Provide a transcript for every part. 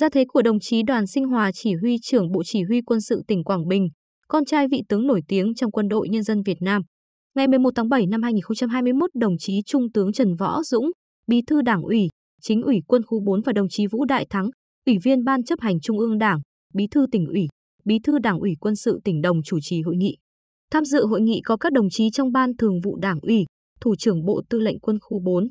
Gia thế của đồng chí Đoàn Sinh Hòa chỉ huy trưởng Bộ Chỉ huy Quân sự tỉnh Quảng Bình, con trai vị tướng nổi tiếng trong quân đội nhân dân Việt Nam. Ngày 11 tháng 7 năm 2021, đồng chí Trung tướng Trần Võ Dũng, Bí thư Đảng ủy, Chính ủy Quân khu 4 và đồng chí Vũ Đại Thắng, Ủy viên Ban chấp hành Trung ương Đảng, Bí thư tỉnh ủy, Bí thư Đảng ủy Quân sự tỉnh Đồng chủ trì hội nghị. Tham dự hội nghị có các đồng chí trong Ban Thường vụ Đảng ủy, Thủ trưởng Bộ Tư lệnh Quân khu 4.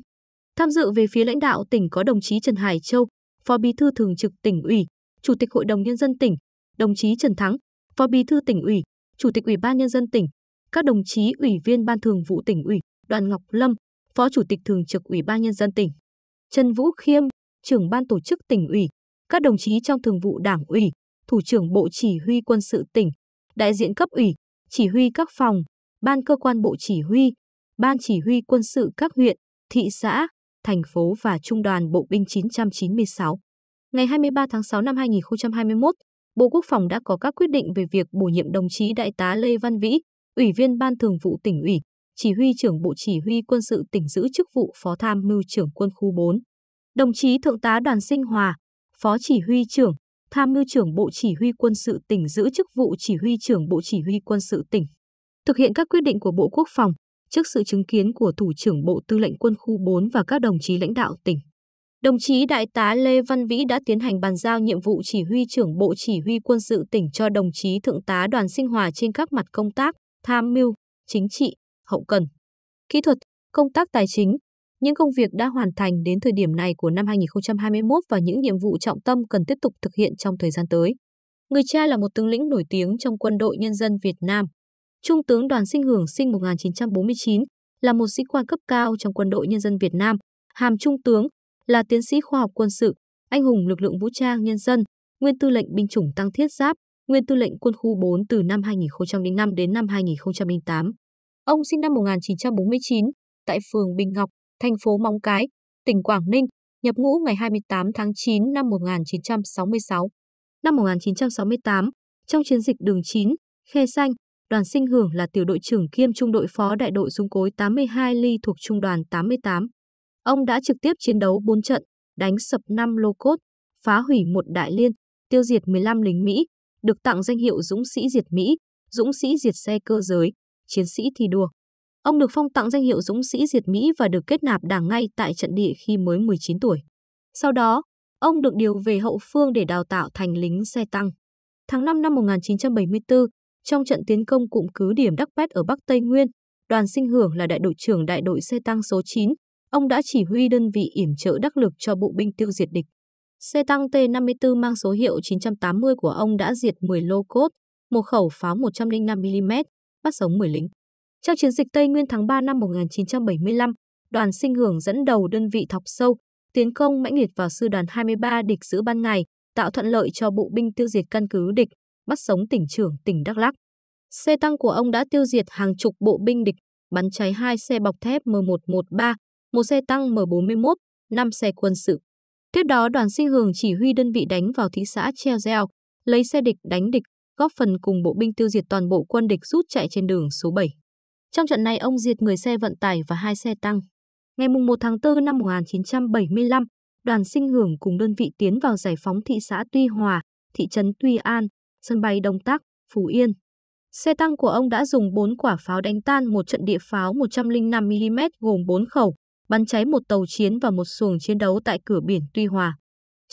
Tham dự về phía lãnh đạo tỉnh có đồng chí Trần Hải Châu, Phó Bí thư Thường trực tỉnh ủy, Chủ tịch Hội đồng nhân dân tỉnh, đồng chí Trần Thắng, Phó Bí thư tỉnh ủy, Chủ tịch Ủy ban nhân dân tỉnh, các đồng chí ủy viên Ban Thường vụ tỉnh ủy, Đoàn Ngọc Lâm, Phó Chủ tịch Thường trực Ủy ban nhân dân tỉnh, Trần Vũ Khiêm, trưởng ban tổ chức tỉnh ủy, các đồng chí trong Thường vụ Đảng ủy, Thủ trưởng Bộ Chỉ huy Quân sự tỉnh, đại diện cấp ủy, chỉ huy các phòng, ban cơ quan bộ chỉ huy, ban chỉ huy quân sự các huyện, thị xã, thành phố và Trung đoàn Bộ binh 996. Ngày 23 tháng 6 năm 2021, Bộ Quốc phòng đã có các quyết định về việc bổ nhiệm đồng chí Đại tá Lê Văn Vĩ, Ủy viên Ban Thường vụ tỉnh ủy, Chỉ huy trưởng Bộ Chỉ huy quân sự tỉnh giữ chức vụ Phó Tham mưu trưởng quân khu 4. Đồng chí Thượng tá Đoàn Sinh Hòa, Phó Chỉ huy trưởng, Tham mưu trưởng Bộ Chỉ huy quân sự tỉnh giữ chức vụ Chỉ huy trưởng Bộ Chỉ huy quân sự tỉnh. Thực hiện các quyết định của Bộ Quốc phòng, trước sự chứng kiến của Thủ trưởng Bộ Tư lệnh Quân khu 4 và các đồng chí lãnh đạo tỉnh. Đồng chí Đại tá Lê Văn Vĩ đã tiến hành bàn giao nhiệm vụ chỉ huy trưởng Bộ Chỉ huy Quân sự tỉnh cho đồng chí Thượng tá Đoàn Sinh Hòa trên các mặt công tác, tham mưu, chính trị, hậu cần, kỹ thuật, công tác tài chính, những công việc đã hoàn thành đến thời điểm này của năm 2021 và những nhiệm vụ trọng tâm cần tiếp tục thực hiện trong thời gian tới. Người cha là một tướng lĩnh nổi tiếng trong quân đội nhân dân Việt Nam, Trung tướng Đoàn Sinh Hưởng sinh 1949 là một sĩ quan cấp cao trong quân đội nhân dân Việt Nam, hàm trung tướng, là tiến sĩ khoa học quân sự, anh hùng lực lượng vũ trang nhân dân, nguyên tư lệnh binh chủng tăng thiết giáp, nguyên tư lệnh quân khu 4 từ năm 2005 đến năm 2008. Ông sinh năm 1949 tại phường Bình Ngọc, thành phố Móng Cái, tỉnh Quảng Ninh, nhập ngũ ngày 28 tháng 9 năm 1966. Năm 1968, trong chiến dịch đường 9, Khe Xanh, Đoàn Sinh Hưởng là tiểu đội trưởng kiêm trung đội phó đại đội súng cối 82 ly thuộc trung đoàn 88. Ông đã trực tiếp chiến đấu 4 trận, đánh sập 5 lô cốt, phá hủy một đại liên, tiêu diệt 15 lính Mỹ, được tặng danh hiệu Dũng sĩ diệt Mỹ, Dũng sĩ diệt xe cơ giới, chiến sĩ thi đua. Ông được phong tặng danh hiệu Dũng sĩ diệt Mỹ và được kết nạp đảng ngay tại trận địa khi mới 19 tuổi. Sau đó, ông được điều về hậu phương để đào tạo thành lính xe tăng. Tháng 5 năm 1974, trong trận tiến công cụm cứ điểm Đắc Pét ở Bắc Tây Nguyên, Đoàn Sinh Hưởng là đại đội trưởng đại đội xe tăng số 9, ông đã chỉ huy đơn vị yểm trợ đắc lực cho bộ binh tiêu diệt địch. Xe tăng T-54 mang số hiệu 980 của ông đã diệt 10 lô cốt, một khẩu pháo 105mm, bắt sống 10 lính. Trong chiến dịch Tây Nguyên tháng 3 năm 1975, đoàn sinh hưởng dẫn đầu đơn vị thọc sâu, tiến công mãnh liệt vào sư đoàn 23 địch giữ ban ngày, tạo thuận lợi cho bộ binh tiêu diệt căn cứ địch, bắt sống tỉnh trưởng tỉnh Đắk Lắk. Xe tăng của ông đã tiêu diệt hàng chục bộ binh địch, bắn cháy hai xe bọc thép M113, một xe tăng M41, năm xe quân sự. Tiếp đó, đoàn sinh hường chỉ huy đơn vị đánh vào thị xã treo Cheo lấy xe địch đánh địch, góp phần cùng bộ binh tiêu diệt toàn bộ quân địch rút chạy trên đường số 7. Trong trận này, ông diệt 10 xe vận tải và hai xe tăng. Ngày 1 tháng 4 năm 1975, đoàn sinh hưởng cùng đơn vị tiến vào giải phóng thị xã Tuy Hòa, thị trấn Tuy An, sân bay Đông Tác, Phú Yên. Xe tăng của ông đã dùng 4 quả pháo đánh tan một trận địa pháo 105mm gồm 4 khẩu, bắn cháy một tàu chiến và một xuồng chiến đấu tại cửa biển Tuy Hòa.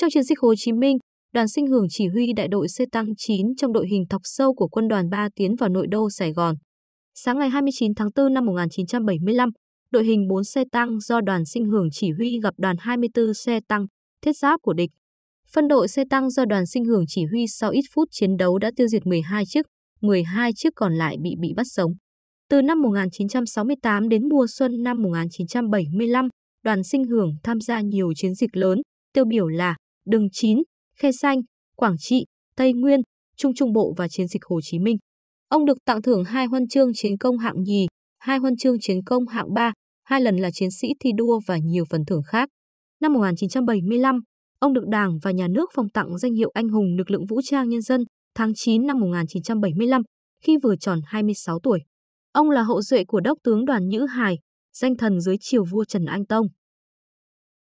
Trong chiến dịch Hồ Chí Minh, đoàn sinh hưởng chỉ huy đại đội xe tăng 9 trong đội hình thọc sâu của quân đoàn 3 tiến vào nội đô Sài Gòn. Sáng ngày 29 tháng 4 năm 1975, đội hình 4 xe tăng do đoàn sinh hưởng chỉ huy gặp đoàn 24 xe tăng, thiết giáp của địch Phân đội xe tăng do đoàn sinh hưởng chỉ huy sau ít phút chiến đấu đã tiêu diệt 12 chiếc, 12 chiếc còn lại bị bị bắt sống. Từ năm 1968 đến mùa xuân năm 1975, đoàn sinh hưởng tham gia nhiều chiến dịch lớn, tiêu biểu là Đường Chín, Khe Xanh, Quảng Trị, Tây Nguyên, Trung Trung Bộ và chiến dịch Hồ Chí Minh. Ông được tặng thưởng hai huân chương chiến công hạng nhì, hai huân chương chiến công hạng ba, hai lần là chiến sĩ thi đua và nhiều phần thưởng khác. Năm 1975, Ông được Đảng và Nhà nước phong tặng danh hiệu Anh hùng lực lượng vũ trang nhân dân tháng 9 năm 1975 khi vừa tròn 26 tuổi. Ông là hậu duệ của đốc tướng Đoàn Nhữ Hải, danh thần dưới triều vua Trần Anh Tông.